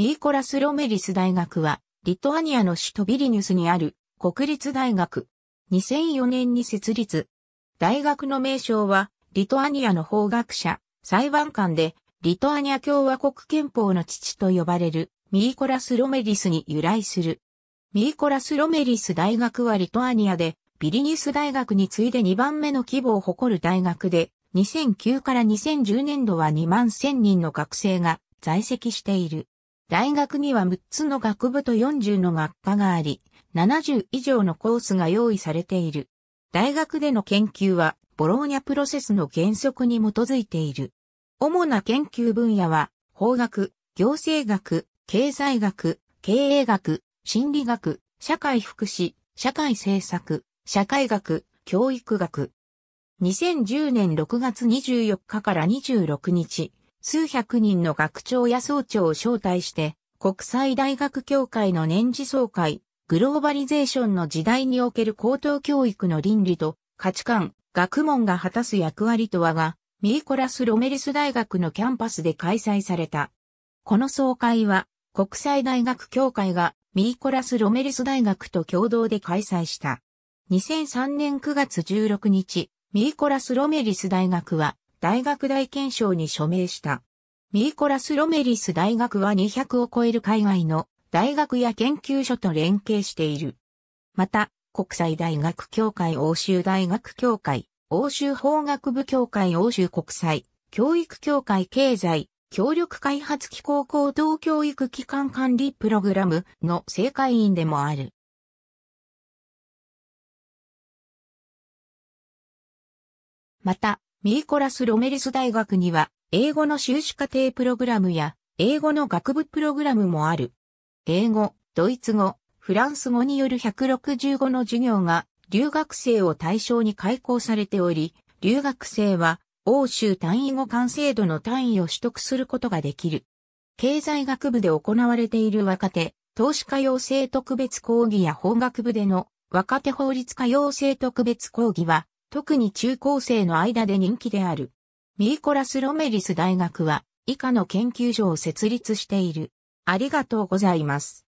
ミーコラス・ロメリス大学は、リトアニアの首都ビリニュスにある国立大学。2004年に設立。大学の名称は、リトアニアの法学者、裁判官で、リトアニア共和国憲法の父と呼ばれる、ミーコラス・ロメリスに由来する。ミーコラス・ロメリス大学はリトアニアで、ビリニュス大学に次いで2番目の規模を誇る大学で、2009から2010年度は2万1000人の学生が在籍している。大学には6つの学部と40の学科があり、70以上のコースが用意されている。大学での研究は、ボローニャプロセスの原則に基づいている。主な研究分野は、法学、行政学、経済学、経営学、心理学、社会福祉、社会政策、社会学、教育学。2010年6月24日から26日、数百人の学長や総長を招待して、国際大学協会の年次総会、グローバリゼーションの時代における高等教育の倫理と価値観、学問が果たす役割とはが、ミーコラス・ロメリス大学のキャンパスで開催された。この総会は、国際大学協会がミーコラス・ロメリス大学と共同で開催した。2003年9月16日、ミーコラス・ロメリス大学は大学大憲章に署名した。ミーコラス・ロメリス大学は200を超える海外の大学や研究所と連携している。また、国際大学協会欧州大学協会、欧州法学部協会欧州国際、教育協会経済、協力開発機構高等教育機関管理プログラムの正会員でもある。また、ミーコラス・ロメリス大学には、英語の修士課程プログラムや、英語の学部プログラムもある。英語、ドイツ語、フランス語による165の授業が、留学生を対象に開講されており、留学生は、欧州単位語完成度の単位を取得することができる。経済学部で行われている若手、投資家養成特別講義や法学部での若手法律家養成特別講義は、特に中高生の間で人気である。ミーコラス・ロメリス大学は以下の研究所を設立している。ありがとうございます。